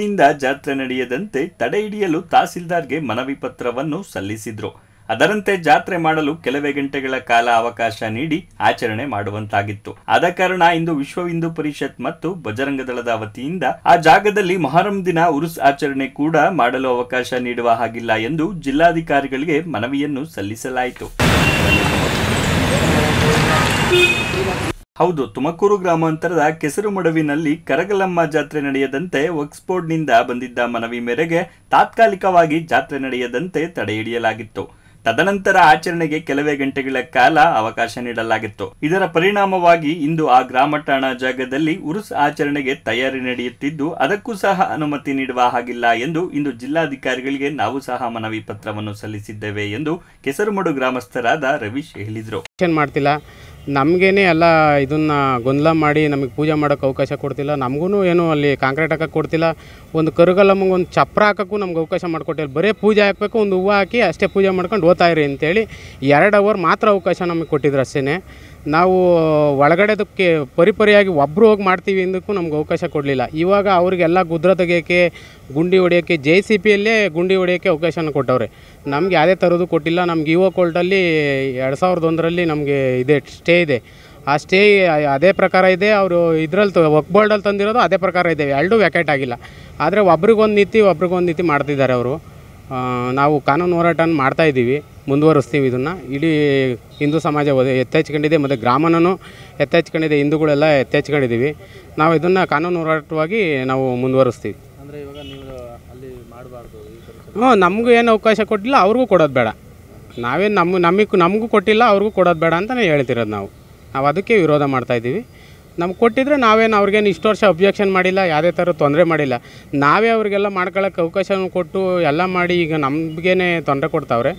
ನಿಂದ ಜಾತ್ರೆ ನಡೆಯದಂತೆ ತಡೆ ಹಿಡಿಯಲು ತಹಸೀಲ್ದಾರ್ಗೆ ಮನವಿ ಪತ್ರವನ್ನು ಸಲ್ಲಿಸಿದ್ರು ಅದರಂತೆ ಜಾತ್ರೆ ಮಾಡಲು ಕೆಲವೇ ಗಂಟೆಗಳ ಕಾಲ ಅವಕಾಶ ನೀಡಿ ಆಚರಣೆ ಮಾಡುವಂತಾಗಿತ್ತು ಆದ ಕಾರಣ ಇಂದು ವಿಶ್ವ ಹಿಂದೂ ಪರಿಷತ್ ಮತ್ತು ದಳದ ವತಿಯಿಂದ ಆ ಜಾಗದಲ್ಲಿ ಮೊಹರಂ ದಿನ ಉರುಸ್ ಆಚರಣೆ ಕೂಡ ಮಾಡಲು ಅವಕಾಶ ನೀಡುವ ಹಾಗಿಲ್ಲ ಎಂದು ಜಿಲ್ಲಾಧಿಕಾರಿಗಳಿಗೆ ಮನವಿಯನ್ನು ಸಲ್ಲಿಸಲಾಯಿತು ಹೌದು ತುಮಕೂರು ಗ್ರಾಮಾಂತರದ ಕೆಸರುಮಡುವಿನಲ್ಲಿ ಕರಗಲಮ್ಮ ಜಾತ್ರೆ ನಡೆಯದಂತೆ ವಕ್ಸ್ ಬಂದಿದ್ದ ಮನವಿ ಮೇರೆಗೆ ತಾತ್ಕಾಲಿಕವಾಗಿ ಜಾತ್ರೆ ನಡೆಯದಂತೆ ತಡೆ ಹಿಡಿಯಲಾಗಿತ್ತು ತದನಂತರ ಆಚರಣೆಗೆ ಕೆಲವೇ ಗಂಟೆಗಳ ಕಾಲ ಅವಕಾಶ ನೀಡಲಾಗಿತ್ತು ಇದರ ಪರಿಣಾಮವಾಗಿ ಇಂದು ಆ ಗ್ರಾಮ ಠಾಣಾ ಜಾಗದಲ್ಲಿ ಉರುಸ್ ಆಚರಣೆಗೆ ತಯಾರಿ ನಡೆಯುತ್ತಿದ್ದು ಅದಕ್ಕೂ ಸಹ ಅನುಮತಿ ನೀಡುವ ಹಾಗಿಲ್ಲ ಎಂದು ಇಂದು ಜಿಲ್ಲಾಧಿಕಾರಿಗಳಿಗೆ ನಾವು ಸಹ ಮನವಿ ಪತ್ರವನ್ನು ಸಲ್ಲಿಸಿದ್ದೇವೆ ಎಂದು ಕೆಸರುಮಡು ಗ್ರಾಮಸ್ಥರಾದ ರವೀಶ್ ಹೇಳಿದರು ಏನು ಮಾಡ್ತಿಲ್ಲ ನಮಗೇನೆ ಎಲ್ಲ ಇದನ್ನು ಗೊಂದಲ ಮಾಡಿ ನಮಗೆ ಪೂಜೆ ಮಾಡೋಕ್ಕೆ ಅವಕಾಶ ಕೊಡ್ತಿಲ್ಲ ನಮಗೂ ಏನು ಅಲ್ಲಿ ಕಾಂಕ್ರೀಟ್ ಹಾಕಕ್ಕೆ ಕೊಡ್ತಿಲ್ಲ ಒಂದು ಕರುಗಲ್ಲ ನಮಗೆ ಒಂದು ಚಪ್ರ ಹಾಕೋಕ್ಕೂ ನಮ್ಗೆ ಅವಕಾಶ ಮಾಡಿಕೊಟ್ಟಿಲ್ಲ ಬರೀ ಪೂಜೆ ಹಾಕಬೇಕು ಒಂದು ಹೂವು ಹಾಕಿ ಅಷ್ಟೇ ಪೂಜೆ ಮಾಡ್ಕೊಂಡು ಓದ್ತಾಯಿರಿ ಅಂತೇಳಿ ಎರಡು ಅವರ್ ಮಾತ್ರ ಅವಕಾಶ ನಮಗೆ ಕೊಟ್ಟಿದ್ರು ಅಷ್ಟೇ ನಾವು ಒಳಗಡೆದಕ್ಕೆ ಪರಿಪರಿಯಾಗಿ ಒಬ್ಬರು ಹೋಗಿ ಮಾಡ್ತೀವಿ ಅಂದಕ್ಕೂ ನಮ್ಗೆ ಅವಕಾಶ ಕೊಡಲಿಲ್ಲ ಇವಾಗ ಅವರಿಗೆಲ್ಲ ಗುದ್ರ ತೆಗಿಯೋಕ್ಕೆ ಗುಂಡಿ ಹೊಡೆಯೋಕ್ಕೆ ಜೆ ಸಿ ಪಿಯಲ್ಲೇ ಗುಂಡಿ ಹೊಡೆಯೋಕ್ಕೆ ಅವಕಾಶನ ಕೊಟ್ಟವ್ರೆ ನಮ್ಗೆ ಯಾವುದೇ ಥರದ್ದು ಕೊಟ್ಟಿಲ್ಲ ನಮ್ಗೆ ಯುವ ಕೋಲ್ಡಲ್ಲಿ ಎರಡು ಸಾವಿರದ ಒಂದರಲ್ಲಿ ನಮಗೆ ಇದೆ ಸ್ಟೇ ಇದೆ ಆ ಸ್ಟೇ ಅದೇ ಪ್ರಕಾರ ಇದೆ ಅವರು ಇದರಲ್ಲಿ ವಕ್ ಬೋರ್ಡಲ್ಲಿ ತಂದಿರೋದು ಅದೇ ಪ್ರಕಾರ ಇದೆ ಎರಡೂ ವ್ಯಾಕೆಟ್ ಆಗಿಲ್ಲ ಆದರೆ ಒಬ್ರಿಗೊಂದು ನೀತಿ ಒಬ್ರಿಗೊಂದು ನೀತಿ ಮಾಡ್ತಿದ್ದಾರೆ ಅವರು ನಾವು ಕಾನೂನು ಹೋರಾಟವನ್ನು ಮಾಡ್ತಾ ಇದ್ದೀವಿ ಮುಂದುವರಿಸ್ತೀವಿ ಇದನ್ನು ಇಡೀ ಹಿಂದೂ ಸಮಾಜ ಎತ್ತೆಚ್ಕೊಂಡಿದೆ ಮತ್ತು ಗ್ರಾಮನೂ ಎತ್ತೆಚ್ಕೊಂಡಿದೆ ಹಿಂದೂಗಳೆಲ್ಲ ಎತ್ತೆಚ್ಕೊಂಡಿದ್ದೀವಿ ನಾವು ಇದನ್ನು ಕಾನೂನು ಹೋರಾಟವಾಗಿ ನಾವು ಮುಂದುವರಿಸ್ತೀವಿ ಅಂದರೆ ಇವಾಗ ನೀವು ಅಲ್ಲಿ ಮಾಡಬಾರ್ದು ಹ್ಞೂ ನಮಗೂ ಏನು ಅವಕಾಶ ಕೊಟ್ಟಿಲ್ಲ ಅವ್ರಿಗೂ ಕೊಡೋದು ಬೇಡ ನಾವೇನು ನಮ್ಮ ನಮಗೂ ನಮಗೂ ಕೊಟ್ಟಿಲ್ಲ ಅವ್ರಿಗೂ ಕೊಡೋದು ಬೇಡ ಅಂತಲೇ ಹೇಳ್ತಿರೋದು ನಾವು ನಾವು ಅದಕ್ಕೆ ವಿರೋಧ ಮಾಡ್ತಾಯಿದ್ದೀವಿ ನಮ್ಗೆ ಕೊಟ್ಟಿದ್ರೆ ನಾವೇನು ಅವ್ರಿಗೇನು ಇಷ್ಟು ವರ್ಷ ಅಬ್ಜೆಕ್ಷನ್ ಮಾಡಿಲ್ಲ ಯಾವುದೇ ಥರ ತೊಂದರೆ ಮಾಡಿಲ್ಲ ನಾವೇ ಅವರಿಗೆಲ್ಲ ಮಾಡ್ಕೊಳ್ಳೋಕೆ ಅವಕಾಶ ಕೊಟ್ಟು ಎಲ್ಲ ಮಾಡಿ ಈಗ ನಮಗೇನೆ ತೊಂದರೆ ಕೊಡ್ತಾವ್ರೆ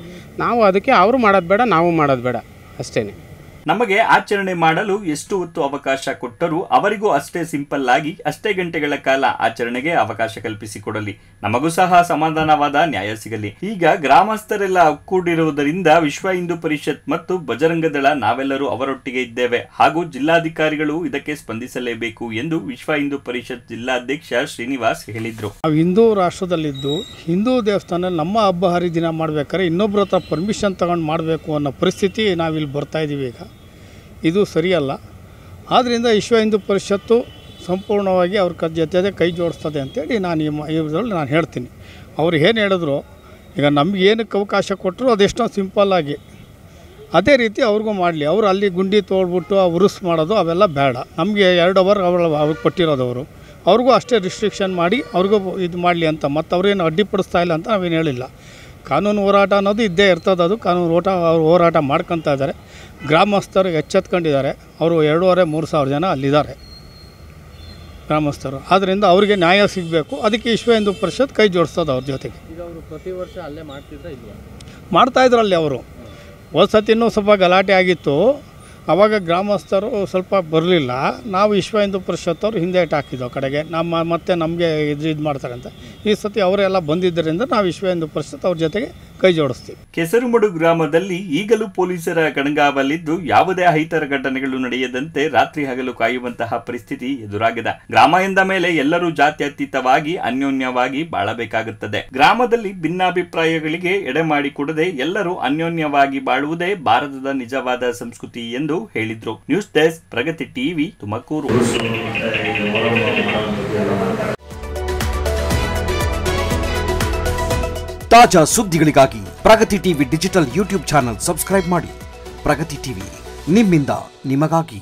ನಾವು ಅದಕ್ಕೆ ಅವರು ಮಾಡೋದು ಬೇಡ ನಾವು ಮಾಡೋದು ಬೇಡ ಅಷ್ಟೇ ನಮಗೆ ಆಚರಣೆ ಮಾಡಲು ಎಷ್ಟು ಹೊತ್ತು ಅವಕಾಶ ಕೊಟ್ಟರೂ ಅವರಿಗೂ ಅಷ್ಟೇ ಸಿಂಪಲ್ ಆಗಿ ಅಷ್ಟೇ ಗಂಟೆಗಳ ಕಾಲ ಆಚರಣೆಗೆ ಅವಕಾಶ ಕಲ್ಪಿಸಿಕೊಡಲಿ ನಮಗೂ ಸಹ ಸಮಾಧಾನವಾದ ನ್ಯಾಯ ಸಿಗಲಿ ಈಗ ಗ್ರಾಮಸ್ಥರೆಲ್ಲ ಒಕ್ಕೂಡಿರುವುದರಿಂದ ವಿಶ್ವ ಹಿಂದೂ ಪರಿಷತ್ ಮತ್ತು ಬಜರಂಗ ದಳ ನಾವೆಲ್ಲರೂ ಅವರೊಟ್ಟಿಗೆ ಇದ್ದೇವೆ ಹಾಗೂ ಜಿಲ್ಲಾಧಿಕಾರಿಗಳು ಇದಕ್ಕೆ ಸ್ಪಂದಿಸಲೇಬೇಕು ಎಂದು ವಿಶ್ವ ಹಿಂದೂ ಪರಿಷತ್ ಜಿಲ್ಲಾಧ್ಯಕ್ಷ ಶ್ರೀನಿವಾಸ್ ಹೇಳಿದ್ರು ನಾವು ಹಿಂದೂ ರಾಷ್ಟ್ರದಲ್ಲಿದ್ದು ಹಿಂದೂ ದೇವಸ್ಥಾನ ನಮ್ಮ ಹಬ್ಬ ಹರಿದಿನ ಮಾಡ್ಬೇಕಾದ್ರೆ ಇನ್ನೊಬ್ಬರ ಹತ್ರ ಪರ್ಮಿಷನ್ ತಗೊಂಡು ಮಾಡಬೇಕು ಅನ್ನೋ ಪರಿಸ್ಥಿತಿ ನಾವಿಲ್ಲಿ ಬರ್ತಾ ಇದೀವಿ ಈಗ ಇದು ಸರಿಯಲ್ಲ ಆದ್ದರಿಂದ ವಿಶ್ವ ಹಿಂದೂ ಪರಿಷತ್ತು ಸಂಪೂರ್ಣವಾಗಿ ಅವ್ರ ಕ ಜೊತೆ ಕೈ ಜೋಡಿಸ್ತದೆ ಅಂತೇಳಿ ನಾನು ಈ ಇದರಲ್ಲಿ ನಾನು ಹೇಳ್ತೀನಿ ಅವ್ರು ಏನು ಹೇಳಿದ್ರು ಈಗ ನಮ್ಗೆ ಏನಕ್ಕೆ ಅವಕಾಶ ಕೊಟ್ಟರು ಅದೆಷ್ಟೋ ಸಿಂಪಲ್ಲಾಗಿ ಅದೇ ರೀತಿ ಅವ್ರಿಗೂ ಮಾಡಲಿ ಅವರು ಅಲ್ಲಿ ಗುಂಡಿ ತೋಡ್ಬಿಟ್ಟು ಉರುಸ್ ಮಾಡೋದು ಅವೆಲ್ಲ ಬೇಡ ನಮಗೆ ಎರಡು ಅವರ್ ಅವರ ಅವ್ರಿಗೆ ಕೊಟ್ಟಿರೋದು ಅವರು ಅವ್ರಿಗೂ ಅಷ್ಟೇ ರಿಸ್ಟ್ರಿಕ್ಷನ್ ಮಾಡಿ ಅವ್ರಿಗೂ ಇದು ಮಾಡಲಿ ಅಂತ ಮತ್ತು ಅವ್ರೇನು ಅಡ್ಡಿಪಡಿಸ್ತಾ ಇಲ್ಲ ಅಂತ ನಾವೇನು ಹೇಳಿಲ್ಲ ಕಾನೂನು ಹೋರಾಟ ಅನ್ನೋದು ಇದ್ದೇ ಇರ್ತದೆ ಅದು ಕಾನೂನು ಓಟ ಅವರು ಹೋರಾಟ ಮಾಡ್ಕೊತಾ ಇದ್ದಾರೆ ಗ್ರಾಮಸ್ಥರು ಎಚ್ಚೆತ್ಕೊಂಡಿದ್ದಾರೆ ಅವರು ಎರಡೂವರೆ ಮೂರು ಸಾವಿರ ಜನ ಅಲ್ಲಿದ್ದಾರೆ ಗ್ರಾಮಸ್ಥರು ಆದ್ದರಿಂದ ಅವರಿಗೆ ನ್ಯಾಯ ಸಿಗಬೇಕು ಅದಕ್ಕೆ ವಿಶ್ವ ಹಿಂದೂ ಪರಿಷತ್ ಕೈ ಜೋಡಿಸ್ತದೆ ಅವ್ರ ಜೊತೆಗೆ ಪ್ರತಿ ವರ್ಷ ಅಲ್ಲೇ ಮಾಡ್ತಿದ್ರೆ ಮಾಡ್ತಾಯಿದ್ರಲ್ಲಿ ಅವರು ಹೋದ ಸ್ವಲ್ಪ ಗಲಾಟೆ ಆಗಿತ್ತು ಆವಾಗ ಗ್ರಾಮಸ್ಥರು ಸ್ವಲ್ಪ ಬರಲಿಲ್ಲ ನಾವು ವಿಶ್ವ ಹಿಂದೂ ಪರಿಷತ್ತವ್ರು ಹಿಂದೇಟ್ ಹಾಕಿದ್ದೆವು ಕಡೆಗೆ ನಮ್ಮ ಮತ್ತೆ ನಮಗೆ ಇದು ಇದು ಮಾಡ್ತಾರೆ ಅಂತ ಈ ಸತಿ ಅವರೆಲ್ಲ ಬಂದಿದ್ದರಿಂದ ನಾವು ವಿಶ್ವ ಹಿಂದೂ ಪರಿಷತ್ ಅವ್ರ ಜೊತೆಗೆ ಕೈ ಜೋಡಿಸ್ತೀವಿ ಕೆಸರುಮಡು ಗ್ರಾಮದಲ್ಲಿ ಈಗಲೂ ಪೊಲೀಸರ ಕಣಗಾವಲಿದ್ದು ಯಾವುದೇ ಅಹಿತರ ಘಟನೆಗಳು ನಡೆಯದಂತೆ ರಾತ್ರಿ ಹಗಲು ಕಾಯುವಂತಹ ಪರಿಸ್ಥಿತಿ ಎದುರಾಗಿದೆ ಗ್ರಾಮ ಎಂದ ಮೇಲೆ ಎಲ್ಲರೂ ಜಾತ್ಯತೀತವಾಗಿ ಅನ್ಯೋನ್ಯವಾಗಿ ಬಾಳಬೇಕಾಗುತ್ತದೆ ಗ್ರಾಮದಲ್ಲಿ ಭಿನ್ನಾಭಿಪ್ರಾಯಗಳಿಗೆ ಎಡೆ ಮಾಡಿಕೊಡದೆ ಎಲ್ಲರೂ ಅನ್ಯೋನ್ಯವಾಗಿ ಬಾಳುವುದೇ ಭಾರತದ ನಿಜವಾದ ಸಂಸ್ಕೃತಿ ಎಂದು ಹೇಳಿದ್ರು news desk Pragati TV Tumakuru ತಾಜಾ ಸುದ್ದಿಗಳಿಗಾಗಿ Pragati TV digital YouTube channel subscribe ಮಾಡಿ ಪ್ರಗತಿ ಟಿವಿ ನಿಮ್ಮಿಂದ ನಿಮಗಾಗಿ